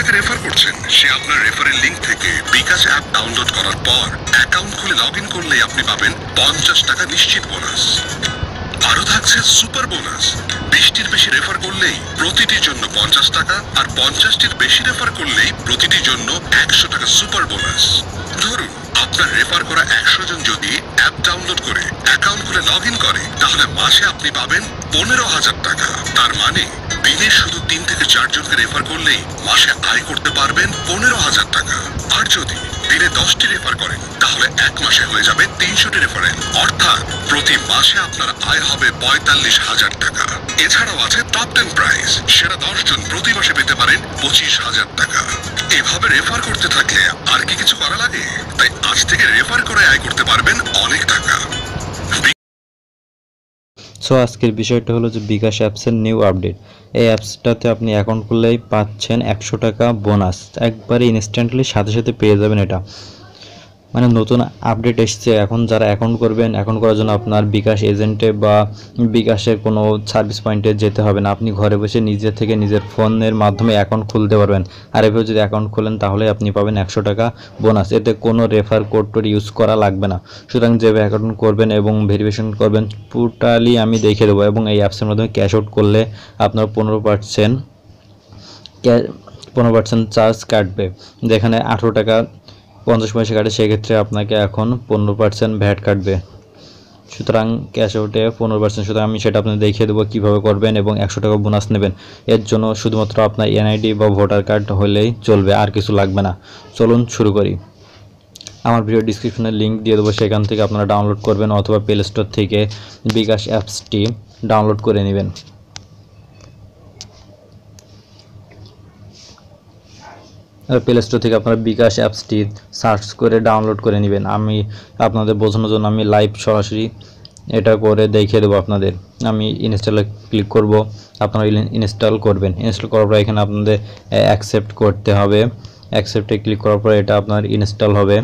যাকে রেফার করছেন সে আপনার রেফারের লিঙ্ক থেকে বিকাশ অ্যাপ ডাউনলোড করার পর অ্যাকাউন্ট খুলে লগ ইন করলে আপনি পাবেন পঞ্চাশ টাকা নিশ্চিত বোনাস আরও থাকছে সুপার বোনাস বিশটির বেশি রেফার করলেই প্রতিটির জন্য পঞ্চাশ টাকা আর পঞ্চাশটির বেশি রেফার করলেই প্রতিটির জন্য একশো টাকা সুপার বোনাস ধরুন আপনার রেফার করা একশো জন যদি অ্যাপ ডাউনলোড করে অ্যাকাউন্ট খুলে লগ ইন করে তাহলে মাসে আপনি পাবেন পনেরো হাজার টাকা তার মানে দিনে শুধু তিন থেকে চারজনকে রেফার করলেই মাসে আয় করতে পারবেন পনেরো হাজার টাকা আর যদি দিনে দশটি রেফার করেন তাহলে এক মাসে হয়ে যাবে তিনশোটি রেফারেন অর্থাৎ প্রতি মাসে আপনার আয় হবে পঁয়তাল্লিশ হাজার টাকা এছাড়াও আছে টপ টেন প্রাইজ সেরা দশজন প্রতি মাসে পেতে পারেন পঁচিশ হাজার টাকা এভাবে রেফার করতে থাকলে আর কি কিছু করা লাগে তাই আজ থেকে রেফার করে আয় করতে পারবেন অনেক টাকা সো আজকের বিষয়টা হলো যে বিকাশ অ্যাপসের নিউ আপডেট এই অ্যাপসটাতে আপনি অ্যাকাউন্ট খুললেই পাচ্ছেন একশো টাকা বোনাস একবারে ইনস্ট্যান্টলি সাথে সাথে পেয়ে যাবেন এটা মানে নতুন আপডেট এসছে এখন যারা অ্যাকাউন্ট করবেন অ্যাকাউন্ট করার জন্য আপনার বিকাশ এজেন্টে বা বিকাশের কোনো সার্ভিস পয়েন্টে যেতে হবে না আপনি ঘরে বসে নিজে থেকে নিজের ফোনের মাধ্যমে অ্যাকাউন্ট খুলতে পারবেন আর এভাবে যদি অ্যাকাউন্ট খোলেন তাহলে আপনি পাবেন একশো টাকা বোনাস এতে কোনো রেফার কোড টোড ইউজ করা লাগবে না সুতরাং যে অ্যাকাউন্ট করবেন এবং ভেরিফিকেশন করবেন টোটালি আমি দেখে দেবো এবং এই অ্যাপসের মাধ্যমে ক্যাশ আউট করলে আপনার পনেরো পার্সেন্ট পনেরো পার্সেন্ট চার্জ কাটবে যেখানে আঠেরো টাকা পঞ্চাশ পয়সা কাটে সেক্ষেত্রে আপনাকে এখন পনেরো পার্সেন্ট ভ্যাট কাটবে সুতরাং ক্যাশ আউটে পনেরো পার্সেন্ট সুতরাং আমি সেটা আপনাদের দেখিয়ে দেবো কীভাবে করবেন এবং একশো টাকা বোনাস নেবেন এর জন্য শুধুমাত্র আপনার এনআইডি বা ভোটার কার্ড হলেই চলবে আর কিছু লাগবে না চলুন শুরু করি আমার ভিডিও ডিসক্রিপশনে লিঙ্ক দিয়ে দেবো সেখান থেকে আপনারা ডাউনলোড করবেন অথবা প্লে স্টোর থেকে বিকাশ অ্যাপসটি ডাউনলোড করে নেবেন প্লে স্টোর থেকে আপনারা বিকাশ অ্যাপসটি সার্চ করে ডাউনলোড করে নেবেন আমি আপনাদের বোঝানোর জন্য আমি লাইভ সরাসরি এটা করে দেখিয়ে দেবো আপনাদের আমি ইনস্টলে ক্লিক করব আপনারা ইনস্টল করবেন ইনস্টল করার পর এখানে আপনাদের অ্যাকসেপ্ট করতে হবে অ্যাকসেপ্টে ক্লিক করার পর এটা আপনার ইনস্টল হবে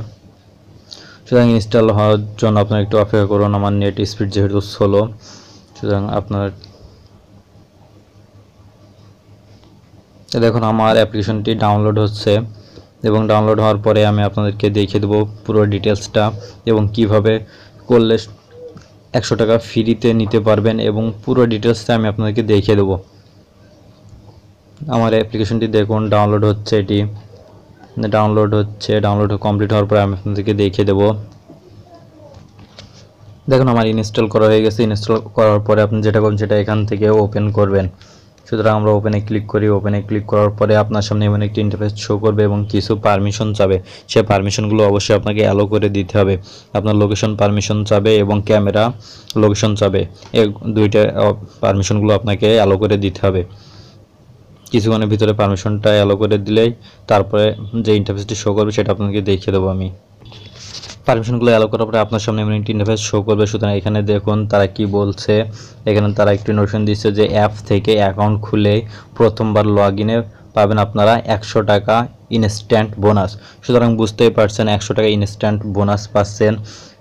সুতরাং ইনস্টল হওয়ার জন্য আপনার একটু অপেক্ষা করুন আমার নেট স্পিড যেহেতু ষোলো সুতরাং আপনার দেখুন আমার অ্যাপ্লিকেশনটি ডাউনলোড হচ্ছে এবং ডাউনলোড হওয়ার পরে আমি আপনাদেরকে দেখিয়ে দেবো পুরো ডিটেলসটা এবং কিভাবে করলে একশো টাকা ফ্রিতে নিতে পারবেন এবং পুরো ডিটেলসটা আমি আপনাদেরকে দেখিয়ে দেবো আমার অ্যাপ্লিকেশনটি দেখুন ডাউনলোড হচ্ছে এটি ডাউনলোড হচ্ছে ডাউনলোড কমপ্লিট হওয়ার পরে আমি আপনাদেরকে দেখিয়ে দেবো দেখুন আমার ইনস্টল করা হয়ে গেছে ইনস্টল করার পরে আপনি যেটা করবেন সেটা এখান থেকে ওপেন করবেন সুতরাং আমরা ওপেনে ক্লিক করি ওপেনে ক্লিক করার পরে আপনার সামনে এমন একটি ইন্টারফেস শো করবে এবং কিছু পারমিশন চাবে সে পারমিশনগুলো অবশ্যই আপনাকে অ্যালো করে দিতে হবে আপনার লোকেশন পারমিশন চাবে এবং ক্যামেরা লোকেশন চাবে এ দুইটা পারমিশনগুলো আপনাকে অ্যালো করে দিতে হবে কিছুক্ষণের ভিতরে পারমিশনটা অ্যালো করে দিলেই তারপরে যে ইন্টারফেসটি শো করবে সেটা আপনাকে দেখিয়ে দেবো আমি পারমিশনগুলো অ্যালো করার পরে আপনার সামনে এমনি ইন্টারফেস শো করবে সুতরাং এখানে দেখুন তারা কি বলছে এখানে তারা একটি নোশন দিচ্ছে যে অ্যাপ থেকে অ্যাকাউন্ট খুলে প্রথমবার লগ ইনে পাবেন আপনারা একশো টাকা ইনস্ট্যান্ট বোনাস সুতরাং বুঝতেই পারছেন একশো টাকা ইনস্ট্যান্ট বোনাস পাচ্ছেন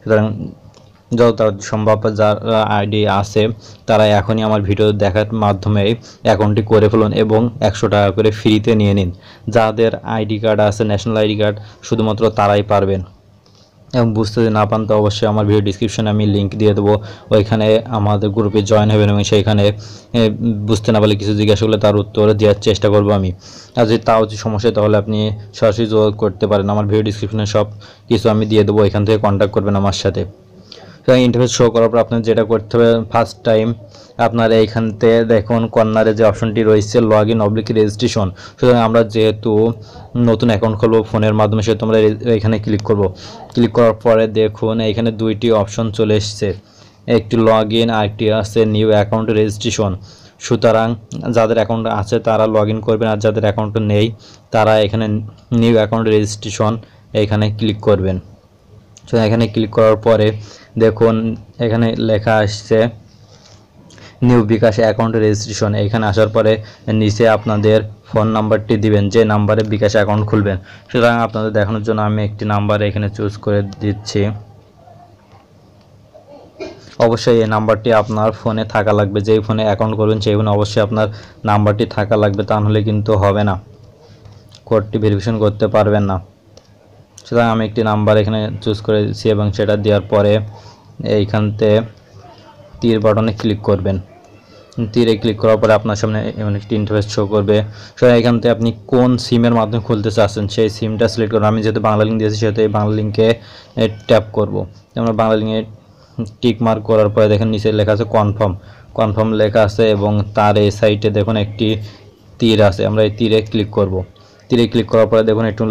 সুতরাং যত তার সম্ভব যারা আইডি আছে তারা এখনই আমার ভিডিও দেখার মাধ্যমে অ্যাকাউন্টটি করে ফেলুন এবং একশো টাকা করে ফ্রিতে নিয়ে নিন যাদের আইডি কার্ড আছে ন্যাশনাল আইডি কার্ড শুধুমাত্র তারাই পারবেন এবং বুঝতে যদি না পান তো অবশ্যই আমার ভিডিও ডিসক্রিপশানে আমি লিঙ্ক দিয়ে দেবো ওইখানে আমাদের গ্রুপে জয়েন হবেন এবং সেইখানে বুঝতে না পারলে কিছু জিজ্ঞাসা করলে তার উত্তর দেওয়ার চেষ্টা করব আমি আর যদি তাও যদি সমস্যা তাহলে আপনি সরাসরি যোগাযোগ করতে পারেন আমার ভিডিও ডিসক্রিপশানে সব কিছু আমি দিয়ে দেবো এখান থেকে কন্ট্যাক্ট করবেন আমার সাথে ইন্টারফেস হ্যাঁ, শো করার পর আপনার যেটা করতে হবে ফার্স্ট টাইম আপনার এইখানতে দেখুন কর্নারে যে অপশনটি রয়েছে লগ ইন অবলিক রেজিস্ট্রেশন সুতরাং আমরা যেহেতু নতুন অ্যাকাউন্ট খুলবো ফোনের মাধ্যমে সেহেতু আমরা এখানে ক্লিক করব ক্লিক করার পরে দেখুন এখানে দুইটি অপশন চলে এসছে একটি লগ ইন আরেকটি আছে নিউ অ্যাকাউন্ট রেজিস্ট্রেশন সুতরাং যাদের অ্যাকাউন্ট আছে তারা লগ ইন করবেন আর যাদের অ্যাকাউন্ট নেই তারা এখানে নিউ অ্যাকাউন্ট রেজিস্ট্রেশন এখানে ক্লিক করবেন তো এখানে ক্লিক করার পরে দেখুন এখানে লেখা আসছে নিউ বিকাশ অ্যাকাউন্ট রেজিস্ট্রেশন এখানে আসার পরে নিচে আপনাদের ফোন নাম্বারটি দিবেন যে নাম্বারে বিকাশ অ্যাকাউন্ট খুলবেন সুতরাং আপনাদের দেখানোর জন্য আমি একটি নাম্বার এখানে চুজ করে দিচ্ছি অবশ্যই এই নাম্বারটি আপনার ফোনে থাকা লাগবে যেই ফোনে অ্যাকাউন্ট করবেন সেই ফোনে অবশ্যই আপনার নাম্বারটি থাকা লাগবে তা নাহলে কিন্তু হবে না কোডটি ভেরিফিকেশন করতে পারবেন না সুতরাং আমি একটি নাম্বার এখানে চুজ করে দিচ্ছি এবং সেটা দেওয়ার পরে এইখানতে তীর বাটনে ক্লিক করবেন তীরে ক্লিক করার পরে আপনার সামনে এমন একটি ইন্টারফেস শো করবে সো এখানতে আপনি কোন সিমের মাধ্যমে খুলতে চাচ্ছেন সেই সিমটা সিলেক্ট করুন আমি যেহেতু বাংলা লিঙ্ক দিয়েছি সেহেতু এই বাংলা লিঙ্কে ট্যাপ করবো আমরা বাংলা লিঙ্কে টিক মার্ক করার পরে দেখেন নিচে লেখা আছে কনফার্ম কনফার্ম লেখা আছে এবং তার এই সাইটে দেখুন একটি তীর আছে আমরা এই তীরে ক্লিক করবো তীরে ক্লিক করার পরে দেখুন একটু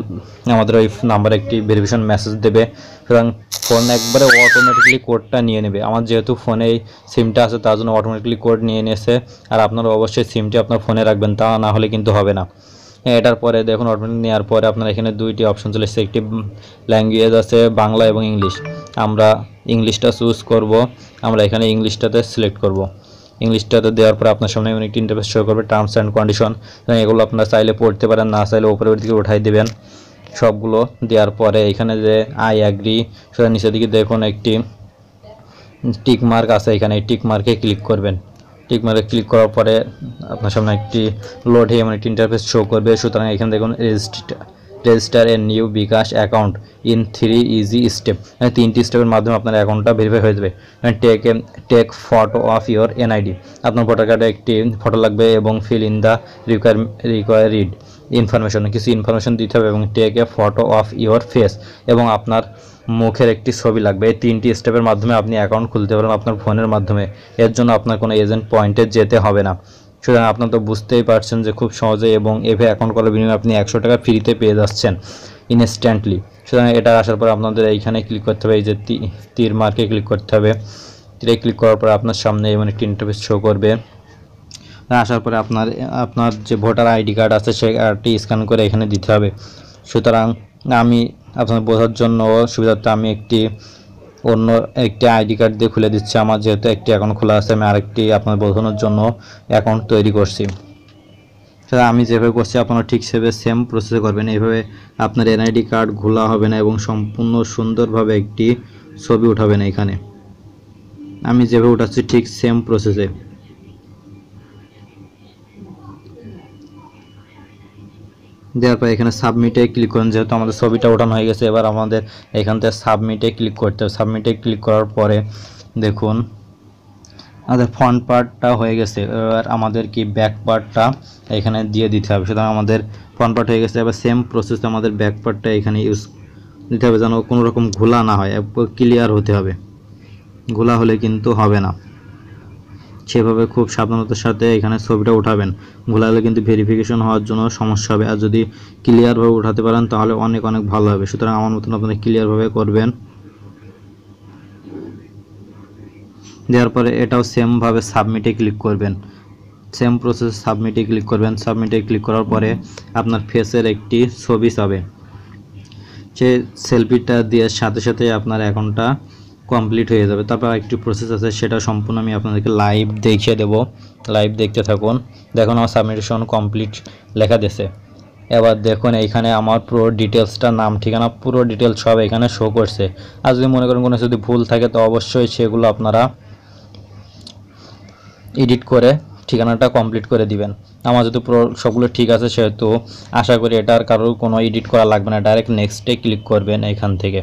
আমাদের ওই নাম্বারে একটি ভেরিফিকেশন মেসেজ দেবে সুতরাং ফোন একবারে অটোমেটিকলি কোডটা নিয়ে নেবে আমার যেহেতু ফোনে এই সিমটা আছে তার জন্য অটোমেটিকলি কোড নিয়ে নিয়েছে আর আপনারা অবশ্যই সিমটি আপনার ফোনে রাখবেন তা না হলে কিন্তু হবে না এটার পরে দেখুন অটোমেটিক নেওয়ার পরে আপনার এখানে দুইটি অপশন চলে এসেছে একটি ল্যাঙ্গুয়েজ আছে বাংলা এবং ইংলিশ আমরা ইংলিশটা চুজ করব আমরা এখানে ইংলিশটাতে সিলেক্ট করব ইংলিশটাতে দেওয়ার পর আপনার সামনে ইউনিট ইন্টারফেস শো করবে টার্মস অ্যান্ড কন্ডিশন এগুলো আপনারা চাইলে পড়তে পারেন না চাইলে ওপরের দিকে উঠাই দেবেন সবগুলো দেওয়ার পরে এখানে যে আই অ্যাগ্রি সেটা নিচের দিকে দেখুন একটি টিক মার্ক আছে এখানে টিক মার্কে ক্লিক করবেন টিক মার্কে ক্লিক করার পরে আপনার সামনে একটি লোড হয়ে মানে ইন্টারফেস শো করবে সুতরাং এখানে দেখুন রেজিস্ট্রিটা register a new bKash account in three easy step তিনটি স্টেপের মাধ্যমে আপনার অ্যাকাউন্টটা ভেরিফাই হয়ে যাবে take take photo of your NID আপনার ভোটার কার্ডে একটি ফটো লাগবে এবং fill in the require required information কিছু ইনফরমেশন দিতে হবে এবং take a photo of your face এবং আপনার মুখের একটি ছবি লাগবে এই তিনটি স্টেপের মাধ্যমে আপনি অ্যাকাউন্ট খুলতে পারেন আপনার ফোনের মাধ্যমে এর জন্য আপনার কোনো এজেন্ট পয়েন্টে যেতে হবে না সুতরাং আপনারা তো বুঝতেই পারছেন যে খুব সহজে এবং এভে অ্যাকাউন্ট করার বিনিময়ে আপনি একশো টাকা ফ্রিতে পেয়ে যাচ্ছেন ইনস্ট্যান্টলি সুতরাং এটা আসার পর আপনাদের এইখানে ক্লিক করতে হবে এই যে তীর মার্কে ক্লিক করতে হবে তীরে ক্লিক করার পর আপনার সামনে এমন একটি ইন্টারফেস শো করবে আসার পরে আপনার আপনার যে ভোটার আইডি কার্ড আছে সেই কার্ডটি স্ক্যান করে এখানে দিতে হবে সুতরাং আমি আপনার বোঝার জন্য সুবিধার্থে আমি একটি অন্য একটি আইডি কার্ড দিয়ে খুলে দিচ্ছি আমার যেহেতু একটি অ্যাকাউন্ট খোলা আছে আমি আরেকটি আপনার বোঝানোর জন্য অ্যাকাউন্ট তৈরি করছি সেটা আমি যেভাবে করছি আপনারা ঠিক সেভাবে সেম প্রসেসে করবেন এইভাবে আপনার এনআইডি কার্ড ঘোলা হবে না এবং সম্পূর্ণ সুন্দরভাবে একটি ছবি উঠাবেন এখানে আমি যেভাবে উঠাচ্ছি ঠিক সেম প্রসেসে দেওয়ার পর এখানে সাবমিটে ক্লিক করুন যেহেতু আমাদের ছবিটা ওঠানো হয়ে গেছে এবার আমাদের এখান থেকে সাবমিটে ক্লিক করতে হবে সাবমিটে ক্লিক করার পরে দেখুন আমাদের ফ্রন্ট পার্টটা হয়ে গেছে এবার আমাদের কি ব্যাক পার্টটা এখানে দিয়ে দিতে হবে সুতরাং আমাদের ফ্রন্ট পার্ট হয়ে গেছে এবার সেম প্রসেস আমাদের ব্যাক পার্টটা এখানে ইউজ দিতে হবে যেন কোনো রকম ঘোলা না হয় ক্লিয়ার হতে হবে ঘোলা হলে কিন্তু হবে না সেভাবে খুব সাবধানতার সাথে এখানে ছবিটা উঠাবেন ভুলালে কিন্তু ভেরিফিকেশন হওয়ার জন্য সমস্যা হবে আর যদি ক্লিয়ারভাবে উঠাতে পারেন তাহলে অনেক অনেক ভালো হবে সুতরাং আমার মতন আপনারা ক্লিয়ারভাবে করবেন দেওয়ার পরে এটাও সেমভাবে সাবমিটে ক্লিক করবেন সেম প্রসেস সাবমিটে ক্লিক করবেন সাবমিটে ক্লিক করার পরে আপনার ফেসের একটি ছবি পাবে সে সেলফিটা দেওয়ার সাথে সাথে আপনার অ্যাকাউন্টটা কমপ্লিট হয়ে যাবে তারপর একটু প্রসেস আছে সেটা সম্পূর্ণ আমি আপনাদেরকে লাইভ দেখিয়ে দেব লাইভ দেখতে থাকুন দেখুন আমার সাবমিশন কমপ্লিট লেখা দিছে এবার দেখুন এইখানে আমার পুরো ডিটেলসটা নাম ঠিকানা পুরো ডিটেলস সব এখানে শো করছে আর যদি মনে করেন কোনো যদি ভুল থাকে তো অবশ্যই সেগুলো আপনারা এডিট করে ঠিকানাটা কমপ্লিট করে দিবেন আমার যেহেতু পুরো সবগুলো ঠিক আছে সেহেতু আশা করি এটার কারোর কোনো এডিট করা লাগবে না ডাইরেক্ট নেক্সটে ক্লিক করবেন এখান থেকে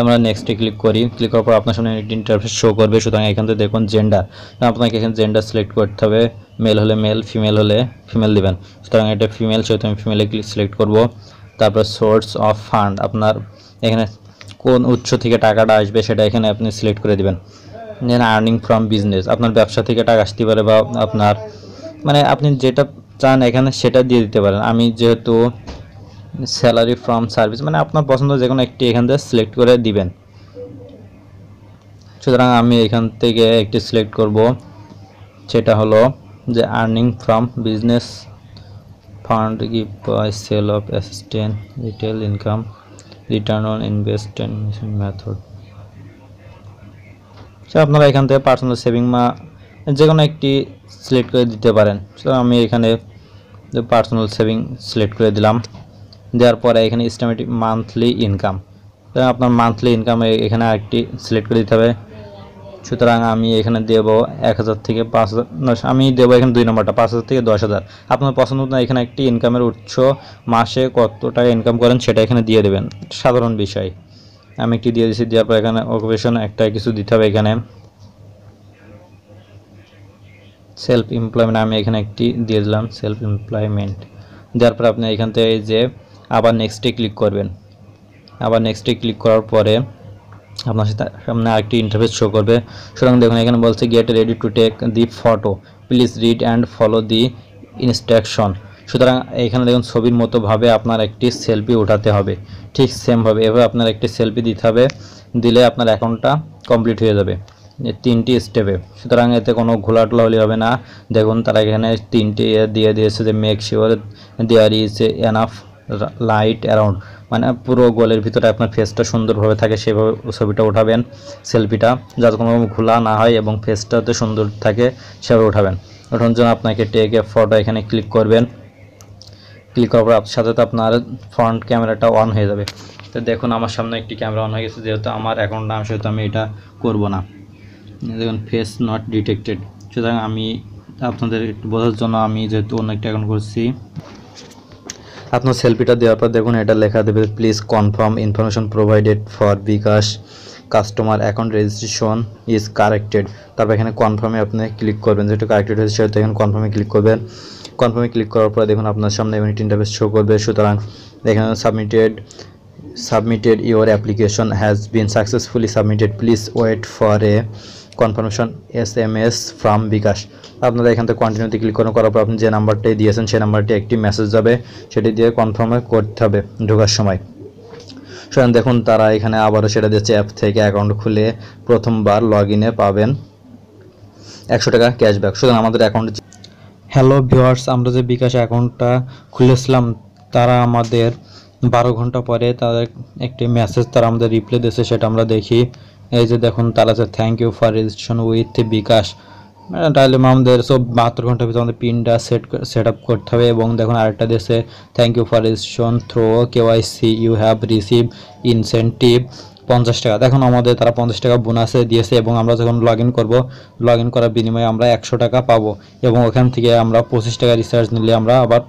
আমরা নেক্সটে ক্লিক করি ক্লিক করার পর আপনার সামনে একটি ইন্টারফেস শো করবে সুতরাং এখান থেকে দেখুন জেন্ডার আপনাকে এখানে জেন্ডার সিলেক্ট করতে হবে মেল হলে মেল ফিমেল হলে ফিমেল দেবেন সুতরাং এটা ফিমেল সেহেতু আমি ফিমেলে ক্লিক সিলেক্ট করবো তারপর সোর্স অফ ফান্ড আপনার এখানে কোন উৎস থেকে টাকাটা আসবে সেটা এখানে আপনি সিলেক্ট করে দেবেন যেন আর্নিং ফ্রম বিজনেস আপনার ব্যবসা থেকে টাকা আসতে পারে বা আপনার মানে আপনি যেটা চান এখানে সেটা দিয়ে দিতে পারেন আমি যেহেতু স্যালারি ফ্রম সার্ভিস মানে আপনার পছন্দ যে কোনো একটি এখান থেকে সিলেক্ট করে দিবেন সুতরাং আমি এখান থেকে একটি সিলেক্ট করব সেটা হলো যে earning from business fund give by sale of assistant retail income return on investment method সে আপনারা এখান থেকে পার্সোনাল সেভিং মা যে কোনো একটি সিলেক্ট করে দিতে পারেন সুতরাং আমি এখানে পার্সোনাল সেভিং সিলেক্ট করে দিলাম দেওয়ার পরে এখানে স্টেমেটিক মান্থলি ইনকাম আপনার মান্থলি ইনকাম এখানে আরেকটি সিলেক্ট করে দিতে হবে সুতরাং আমি এখানে দেব এক হাজার থেকে পাঁচ হাজার আমি দেবো এখানে দুই নম্বরটা পাঁচ হাজার থেকে দশ হাজার আপনার পছন্দ না এখানে একটি ইনকামের উৎস মাসে কত টাকা ইনকাম করেন সেটা এখানে দিয়ে দেবেন সাধারণ বিষয় আমি একটি দিয়ে দিচ্ছি দেওয়ার পর এখানে অকুপেশন একটা কিছু দিতে হবে এখানে সেলফ এমপ্লয়মেন্ট আমি এখানে একটি দিয়ে দিলাম সেলফ এমপ্লয়মেন্ট দেওয়ার পর আপনি এখান থেকে যে আবার নেক্সটে ক্লিক করবেন আবার নেক্সটে ক্লিক করার পরে আপনার সাথে সামনে আরেকটি ইন্টারফেস শো করবে সুতরাং দেখুন এখানে বলছে get ready to take the photo please read and follow the instruction সুতরাং এখানে দেখুন ছবির মতোভাবে আপনার একটি সেলফি উঠাতে হবে ঠিক সেমভাবে এভাবে আপনার একটি সেলফি দিতে হবে দিলে আপনার অ্যাকাউন্টটা কমপ্লিট হয়ে যাবে তিনটি স্টেপে সুতরাং এতে কোনো ঘোলাটোলা হলে হবে না দেখুন তারা এখানে তিনটি দিয়ে দিয়েছে যে make sure there is enough light around মানে পুরো গোলের ভিতরে আপনার ফেসটা সুন্দরভাবে থাকে সেভাবে ছবিটা উঠাবেন সেলফিটা যাতে কোনো খোলা না হয় এবং ফেসটাতে সুন্দর থাকে সেভাবে উঠাবেন ওঠানোর জন্য আপনাকে টেকে ফটো এখানে ক্লিক করবেন ক্লিক করার পর সাথে সাথে আপনার ফ্রন্ট ক্যামেরাটা অন হয়ে যাবে তো দেখুন আমার সামনে একটি ক্যামেরা অন হয়ে গেছে যেহেতু আমার অ্যাকাউন্ট নাম সেহেতু আমি এটা করব না দেখুন ফেস নট ডিটেক্টেড সুতরাং আমি আপনাদের একটু বোঝার জন্য আমি যেহেতু অন্য একটা অ্যাকাউন্ট করছি আপনার সেলফিটা দেওয়ার পর দেখুন এটা লেখা দেবে please confirm information provided for bKash customer account registration is corrected তারপর এখানে কনফার্মে আপনি ক্লিক করবেন যেটা কারেক্টেড হয়েছে সেটা এখানে কনফার্মে ক্লিক করবেন কনফার্মে ক্লিক করার পরে দেখুন আপনার সামনে ইউনিট ইন্টারফেস শো করবে সুতরাং এখানে submitted submitted your application has been successfully submitted please wait for a confirmation S M S from bKash আপনারা এখান থেকে কন্টিনিউতে ক্লিক করার পর আপনি যে নাম্বারটাই দিয়েছেন সেই নাম্বারটি একটি মেসেজ যাবে সেটি দিয়ে কনফার্মে করতে হবে ঢোকার সময় সুতরাং দেখুন তারা এখানে আবারও সেটা দিয়েছে অ্যাপ থেকে অ্যাকাউন্ট খুলে প্রথমবার লগ পাবেন একশো টাকা ক্যাশব্যাক সুতরাং আমাদের অ্যাকাউন্ট হ্যালো ভিওয়ার্স আমরা যে বিকাশ অ্যাকাউন্টটা খুলেছিলাম তারা আমাদের বারো ঘন্টা পরে তাদের একটি মেসেজ তারা আমাদের রিপ্লাই দিয়েছে সেটা আমরা দেখি এই যে দেখুন তারা আছে thank you for registration with bKash হ্যাঁ, তাহলে আমাদের সব বাহাত্তর ঘন্টার ভিতরে আমাদের পিনটা সেট সেট আপ করতে হবে এবং দেখুন আরেকটা দেশে thank you for registration through KYC you have receive incentive পঞ্চাশ টাকা দেখুন আমাদের তারা পঞ্চাশ টাকা বোনাসে দিয়েছে এবং আমরা যখন লগ ইন করবো লগ ইন করার বিনিময়ে আমরা একশো টাকা পাবো এবং ওখান থেকে আমরা পঁচিশ টাকা রিচার্জ নিলে আমরা আবার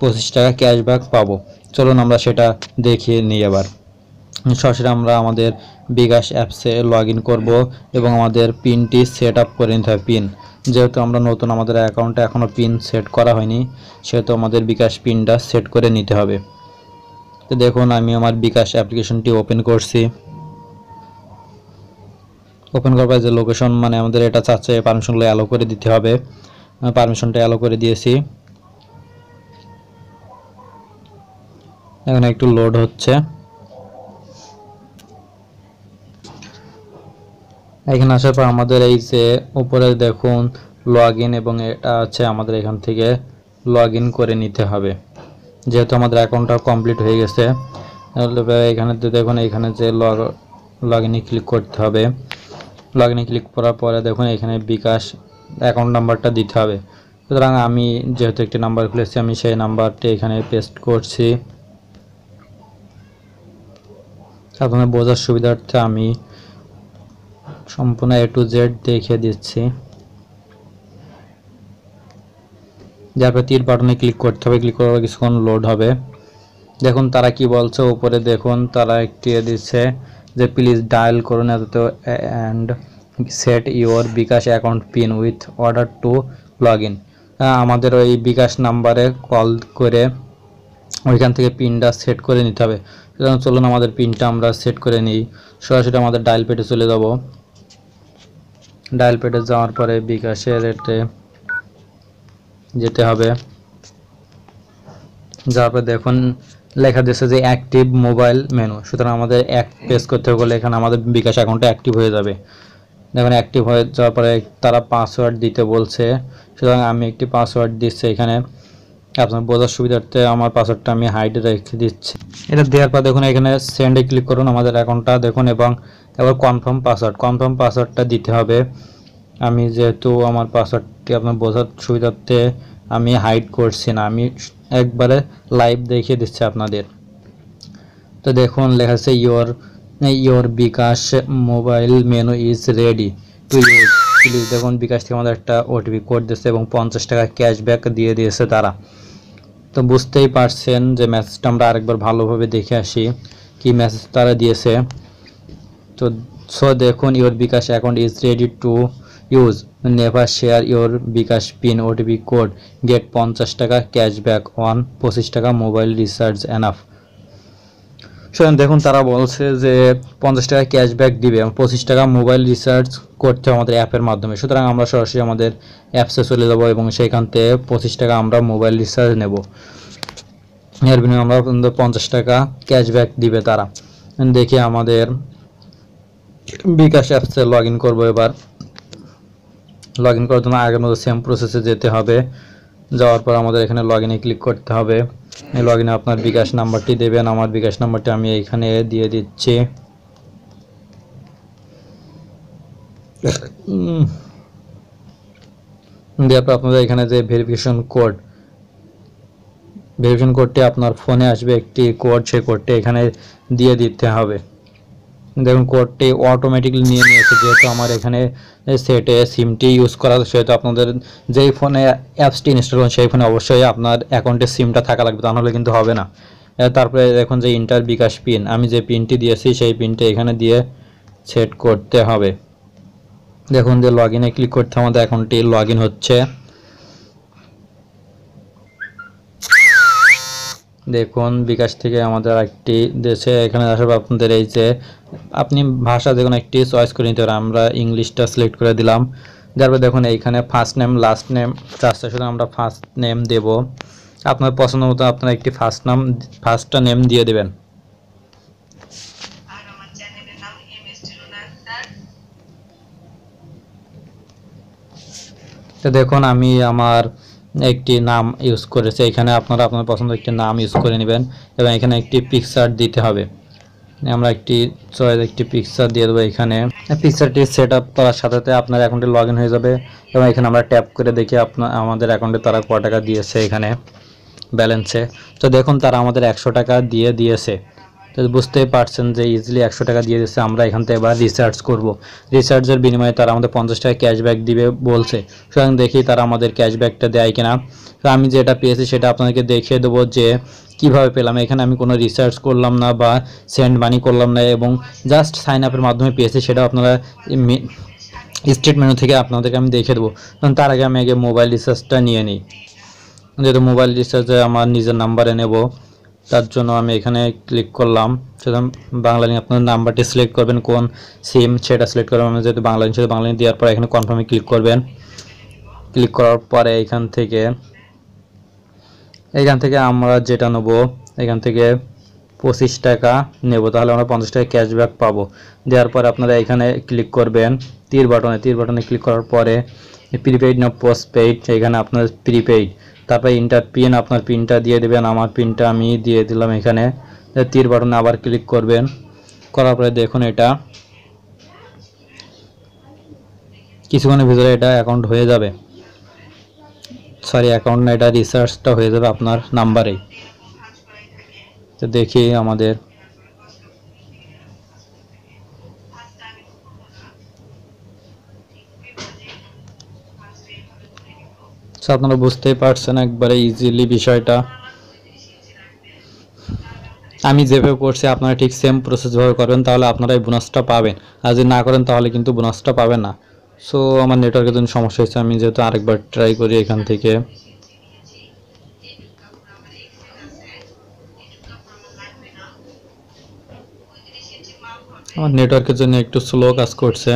পঁচিশ টাকা ক্যাশব্যাক পাবো চলুন আমরা সেটা দেখিয়ে নিই আবার সরাসরি আমরা আমাদের বিকাশ অ্যাপসে লগ ইন করবো এবং আমাদের পিনটি সেট আপ করে নিতে হবে পিন যেহেতু আমরা নতুন আমাদের অ্যাকাউন্টে এখনও পিন সেট করা হয়নি সেহেতু আমাদের বিকাশ পিনটা সেট করে নিতে হবে তো দেখুন আমি আমার বিকাশ অ্যাপ্লিকেশনটি ওপেন করছি ওপেন করবার যে লোকেশন মানে আমাদের এটা চাচ্ছে পারমিশনগুলো অ্যালো করে দিতে হবে পারমিশনটা অ্যালো করে দিয়েছি এখন একটু লোড হচ্ছে এখানে আসার পর আমাদের এই যে উপরে দেখুন লগ এবং এটা আছে আমাদের এখান থেকে লগ করে নিতে হবে যেহেতু আমাদের অ্যাকাউন্টটা কমপ্লিট হয়ে গেছে এখানে দেখুন এখানে যে লগ লগ ক্লিক করতে হবে লগ ক্লিক করার পরে দেখুন এখানে বিকাশ অ্যাকাউন্ট নাম্বারটা দিতে হবে সুতরাং আমি যেহেতু একটি নাম্বার খুলেছি আমি সেই নাম্বারটি এখানে পেস্ট করছি আপনার বোঝার সুবিধার্থে আমি সম্পূর্ণ এ টু জেড দেখে দিচ্ছি যারপর তীর বাটনে ক্লিক করতে হবে ক্লিক করার কিছুক্ষণ লোড হবে দেখুন তারা কি বলছে উপরে দেখুন তারা একটি দিচ্ছে যে প্লিজ ডায়াল করুন এত and set your bKash account PIN with order to log in আমাদের ওই বিকাশ নাম্বারে কল করে ওইখান থেকে পিনটা সেট করে নিতে হবে সেজন্য চলুন আমাদের পিনটা আমরা সেট করে নিই সরাসরি আমাদের ডায়াল পেটে চলে যাব ডায়াল প্যাডে যাওয়ার পরে বিকাশের রেটে যেতে হবে যাওয়ার পরে দেখুন লেখা দিয়েছে যে অ্যাক্টিভ মোবাইল মেনু সুতরাং আমাদের এক পেস করতে গেলে এখানে আমাদের বিকাশ অ্যাকাউন্টটা অ্যাক্টিভ হয়ে যাবে দেখুন অ্যাক্টিভ হয়ে যাওয়ার পরে তারা পাসওয়ার্ড দিতে বলছে সুতরাং আমি একটি পাসওয়ার্ড দিচ্ছি এখানে আপনার বোঝার সুবিধার্থে আমার পাসওয়ার্ডটা আমি হাইডে রেখে দিচ্ছি এটা দেওয়ার পর দেখুন এখানে সেন্ডে ক্লিক করুন আমাদের অ্যাকাউন্টটা দেখুন এবং এবার কনফার্ম পাসওয়ার্ড কনফার্ম পাসওয়ার্ডটা দিতে হবে আমি যেহেতু আমার পাসওয়ার্ডটি আপনার বোঝার সুবিধার্থে আমি হাইড করছি না আমি একবারে লাইভ দেখিয়ে দিচ্ছি আপনাদের তো দেখুন লেখা আছে your your bKash mobile menu is ready to use please দেখুন বিকাশ থেকে আমাদের একটা ওটিপি কোড দিয়েছে এবং পঞ্চাশ টাকা ক্যাশব্যাক দিয়ে দিয়েছে তারা তো বুঝতেই পারছেন যে মেসেজটা আমরা আরেকবার ভালোভাবে দেখে আসি কি মেসেজ তারা দিয়েছে তো সো দেখুন your bKash account is ready to use never share your bKash PIN OTP code get পঞ্চাশ টাকা ক্যাশব্যাক অন পঁচিশ টাকা মোবাইল রিচার্জ অ্যানাফ সুতরাং দেখুন তারা বলছে যে পঞ্চাশ টাকা ক্যাশব্যাক দিবে এবং পঁচিশ টাকা মোবাইল রিচার্জ করতে হবে আমাদের অ্যাপের মাধ্যমে সুতরাং আমরা সরাসরি আমাদের অ্যাপসে চলে যাবো এবং সেইখান থেকে পঁচিশ টাকা আমরা মোবাইল রিচার্জ নেব এর বিনিময়ে আমরা পঞ্চাশ টাকা ক্যাশব্যাক দিবে তারা দেখি আমাদের বিকাশ অ্যাপসে লগ ইন করবো এবার লগ ইন করার জন্য আগের মতো সেম প্রসেসে যেতে হবে যাওয়ার পর আমাদের এখানে লগ ইনে ক্লিক করতে হবে এই লগ ইনে আপনার বিকাশ নাম্বারটি দেবেন আমার বিকাশ নাম্বারটি আমি এখানে দিয়ে দিচ্ছি দেওয়ার পর আপনাদের এখানে যে ভেরিফিকেশন কোড ভেরিফিকেশন কোডটি আপনার ফোনে আসবে একটি কোড সেই কোডটি এখানে দিয়ে দিতে হবে দেখুন কোডটি অটোমেটিকলি নিয়ে নিয়েছে যেহেতু আমার এখানে সেটে সিমটি ইউজ করা সেহেতু আপনাদের যেই ফোনে অ্যাপসটি ইনস্টল করুন সেই ফোনে অবশ্যই আপনার অ্যাকাউন্টে সিমটা থাকা লাগবে তা নাহলে কিন্তু হবে না তারপরে দেখুন যে ইন্টার বিকাশ পিন আমি যে পিনটি দিয়েছি সেই পিনটি এখানে দিয়ে সেট করতে হবে দেখুন যে লগ ইনে ক্লিক করতে আমাদের অ্যাকাউন্টটি লগ হচ্ছে দেখুন বিকাশ থেকে আমাদের একটি দেশে এখানে আসবে আপনাদের এই যে আপনি ভাষা দেখুন একটি চয়েস করে নিতে পারেন আমরা ইংলিশটা সিলেক্ট করে দিলাম পরে দেখুন এইখানে ফার্স্ট নেম লাস্ট নেম চারটা শুধু আমরা ফার্স্ট নেম দেব আপনার পছন্দ মতো আপনারা একটি ফার্স্ট নাম ফার্স্টটা নেম দিয়ে দেবেন তো দেখুন আমি আমার একটি নাম ইউজ করেছে এখানে আপনারা আপনার পছন্দ একটি নাম ইউজ করে নেবেন এবং এখানে একটি পিকচার দিতে হবে আমরা একটি চয়েস একটি পিকচার দিয়ে দেবো এখানে পিকচারটি সেট আপ করার সাথে সাথে আপনার অ্যাকাউন্টে লগ হয়ে যাবে এবং এখানে আমরা ট্যাপ করে দেখি আপনার আমাদের অ্যাকাউন্টে তারা ক টাকা দিয়েছে এখানে ব্যালেন্সে তো দেখুন তারা আমাদের একশো টাকা দিয়ে দিয়েছে তো বুঝতেই পারছেন যে ইজিলি একশো টাকা দিয়ে দিচ্ছে আমরা এখান থেকে এবার রিসার্চ করব রিসার্চের বিনিময়ে তারা আমাদের পঞ্চাশ টাকা ক্যাশব্যাক দিবে বলছে সুতরাং দেখি তারা আমাদের ক্যাশব্যাকটা দেয় কিনা তো আমি যেটা পেয়েছি সেটা আপনাদেরকে দেখিয়ে দেবো যে কিভাবে পেলাম এখানে আমি কোনো রিসার্চ করলাম না বা সেন্ড মানি করলাম না এবং জাস্ট সাইন আপের মাধ্যমে পেয়েছি সেটা আপনারা স্টেট মেনু থেকে আপনাদেরকে আমি দেখে দেবো কারণ তার আগে আমি আগে মোবাইল রিচার্জটা নিয়ে নিই যেহেতু মোবাইল রিচার্জে আমার নিজের নাম্বারে নেব তার জন্য আমি এখানে ক্লিক করলাম সুতরাং বাংলা লিঙ্ক আপনার নাম্বারটি সিলেক্ট করবেন কোন সিম সেটা সিলেক্ট করবেন আমি যেহেতু বাংলা লিঙ্ক সেটা বাংলা লিঙ্ক দেওয়ার পর এখানে কনফার্মে ক্লিক করবেন ক্লিক করার পরে এখান থেকে এখান থেকে আমরা যেটা নেব এখান থেকে পঁচিশ টাকা নেব তাহলে আমরা পঞ্চাশ টাকা ক্যাশব্যাক পাবো দেওয়ার পরে আপনারা এখানে ক্লিক করবেন তীর বাটনে তীর বাটনে ক্লিক করার পরে প্রিপেইড না পোস্টপেইড এখানে আপনাদের প্রিপেইড তারপরে ইন্টার পিন আপনার পিনটা দিয়ে দেবেন আমার পিনটা আমি দিয়ে দিলাম এখানে তীর বাটনে আবার ক্লিক করবেন করার পরে দেখুন এটা কিছুক্ষণের ভিতরে এটা অ্যাকাউন্ট হয়ে যাবে সরি অ্যাকাউন্ট না এটা রিসার্চটা হয়ে যাবে আপনার নাম্বারেই তো দেখি আমাদের সো আপনারা বুঝতেই পারছেন একবারে ইজিলি বিষয়টা আমি যেভাবে করছি আপনারা ঠিক সেম প্রসেসভাবে করবেন তাহলে আপনারা এই বোনাসটা পাবেন আর যদি না করেন তাহলে কিন্তু বোনাসটা পাবেন না সো আমার নেটওয়ার্কের জন্য সমস্যা হয়েছে আমি যেহেতু আরেকবার ট্রাই করি এখান থেকে আমার নেটওয়ার্কের জন্য একটু স্লো কাজ করছে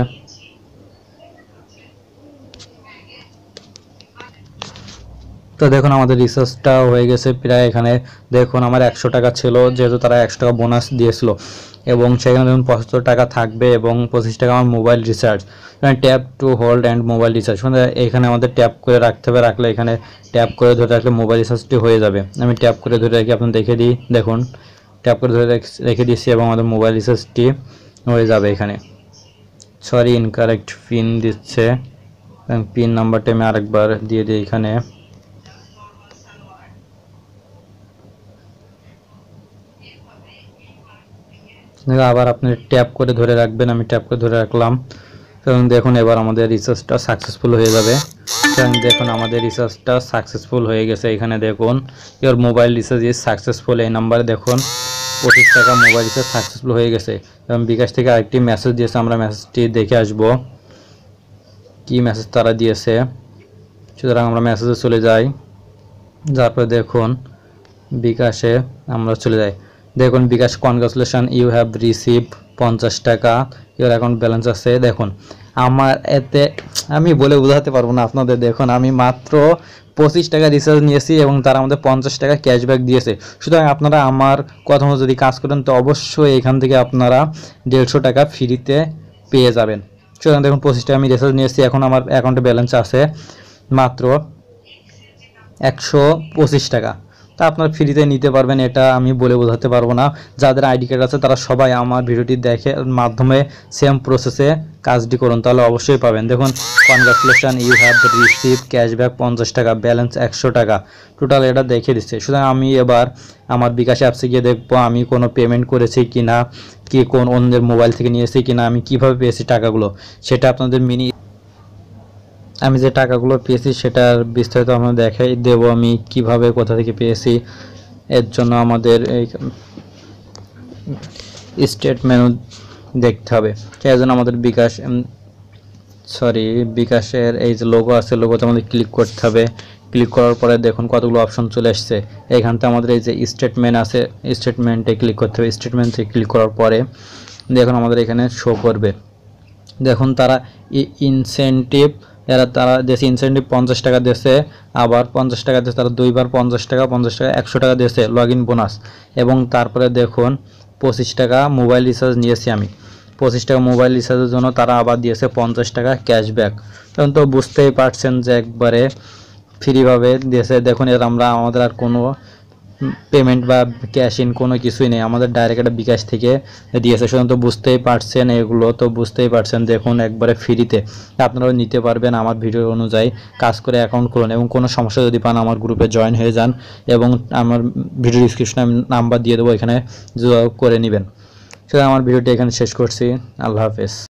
তো দেখুন আমাদের রিসার্চটা হয়ে গেছে প্রায় এখানে দেখুন আমার একশো টাকা ছিল যেহেতু তারা একশো টাকা বোনাস দিয়েছিল এবং সেখানে ধরুন পঁচাত্তর টাকা থাকবে এবং পঁচিশ টাকা আমার মোবাইল রিচার্জ মানে tap to hold and mobile recharge মানে এখানে আমাদের ট্যাপ করে রাখতে হবে রাখলে এখানে ট্যাপ করে ধরে রাখলে মোবাইল রিচার্জটি হয়ে যাবে আমি ট্যাপ করে ধরে রাখি আপনার দেখে দিই দেখুন ট্যাপ করে ধরে রেখে দিচ্ছি এবং আমাদের মোবাইল রিচার্জটি হয়ে যাবে এখানে সরি ইনকারেক্ট পিন দিচ্ছে পিন নাম্বারটি আমি আরেকবার দিয়ে দিই এখানে আবার আপনি ট্যাপ করে ধরে রাখবেন আমি ট্যাপ করে ধরে রাখলাম এবং দেখুন এবার আমাদের রিসার্চটা সাকসেসফুল হয়ে যাবে এবং দেখুন আমাদের রিসার্চটা সাকসেসফুল হয়ে গেছে এখানে দেখুন your mobile recharge is successful এই নাম্বারে দেখুন পঁচিশ টাকা মোবাইল রিচার্জ সাকসেসফুল হয়ে গেছে এবং বিকাশ থেকে আরেকটি মেসেজ দিয়েছে আমরা মেসেজটি দেখে আসব কি মেসেজ তারা দিয়েছে সুতরাং আমরা মেসেজে চলে যাই যারপরে দেখুন বিকাশে আমরা চলে যাই দেখুন bKash congratulation you have receive পঞ্চাশ টাকা ইউর অ্যাকাউন্ট ব্যালেন্স আছে দেখুন আমার এতে আমি বলে বোঝাতে পারবো না আপনাদের দেখুন আমি মাত্র পঁচিশ টাকা রিচার্জ নিয়েছি এবং তারা আমাদের পঞ্চাশ টাকা ক্যাশব্যাক দিয়েছে সুতরাং আপনারা আমার কথা যদি কাজ করেন তো অবশ্যই এখান থেকে আপনারা দেড়শো টাকা ফ্রিতে পেয়ে যাবেন সুতরাং দেখুন পঁচিশ টাকা আমি রিচার্জ নিয়েছি এখন আমার অ্যাকাউন্টে ব্যালেন্স আছে মাত্র একশো টাকা তা আপনার ফ্রিতে নিতে পারবেন এটা আমি বলে বোঝাতে পারবো না যাদের আইডি কার্ড আছে তারা সবাই আমার ভিডিওটি দেখে মাধ্যমে সেম প্রসেসে কাজটি করুন তাহলে অবশ্যই পাবেন দেখুন congratulation you have receive cashback পঞ্চাশ টাকা ব্যালেন্স একশো টাকা টোটাল এটা দেখে দিচ্ছে সুতরাং আমি এবার আমার বিকাশ অ্যাপসে গিয়ে দেখবো আমি কোনো পেমেন্ট করেছি কি না কি কোন অন্যদের মোবাইল থেকে নিয়েছি কি না আমি কিভাবে পেয়েছি টাকাগুলো সেটা আপনাদের মিনি আমি যে টাকাগুলো পেয়েছি সেটার বিস্তারিত আমরা দেখাই দেব আমি কিভাবে কোথা থেকে পেয়েছি এর জন্য আমাদের এই স্টেটমেন্টও দেখতে হবে সেই জন্য আমাদের বিকাশ সরি বিকাশের এই যে লোগো আছে লোগোতে আমাদের ক্লিক করতে হবে ক্লিক করার পরে দেখুন কতগুলো অপশন চলে আসছে এখানতে আমাদের এই যে স্টেটমেন্ট আছে স্টেটমেন্টে ক্লিক করতে হবে স্টেটমেন্টে ক্লিক করার পরে দেখুন আমাদের এখানে শো করবে দেখুন তারা ইনসেন্টিভ এরা তারা দেশে ইনসেন্টিভ পঞ্চাশ টাকা দেশে আবার পঞ্চাশ টাকা দেশে তারা দুইবার পঞ্চাশ টাকা পঞ্চাশ টাকা একশো টাকা দেশে লগ ইন বোনাস এবং তারপরে দেখুন পঁচিশ টাকা মোবাইল রিচার্জ নিয়েছি আমি পঁচিশ টাকা মোবাইল রিচার্জের জন্য তারা আবার দিয়েছে পঞ্চাশ টাকা ক্যাশব্যাক তখন তো বুঝতেই পারছেন যে একবারে ফ্রিভাবে দিয়েছে দেখুন এর আমরা আমাদের আর কোনো পেমেন্ট বা ক্যাশ ইন কোনো কিছুই নেই আমাদের ডাইরেক্ট একটা বিকাশ থেকে দিয়েছে সুতরাং তো বুঝতেই পারছেন এগুলো তো বুঝতেই পারছেন দেখুন একবারে ফ্রিতে আপনারাও নিতে পারবেন আমার ভিডিও অনুযায়ী কাজ করে অ্যাকাউন্ট খুলুন এবং কোনো সমস্যা যদি পান আমার গ্রুপে জয়েন হয়ে যান এবং আমার ভিডিও ডিসক্রিপশনে আমি নাম্বার দিয়ে দেবো এখানে যোগাযোগ করে নেবেন সেটা আমার ভিডিওটি এখানে শেষ করছি আল্লাহ হাফেজ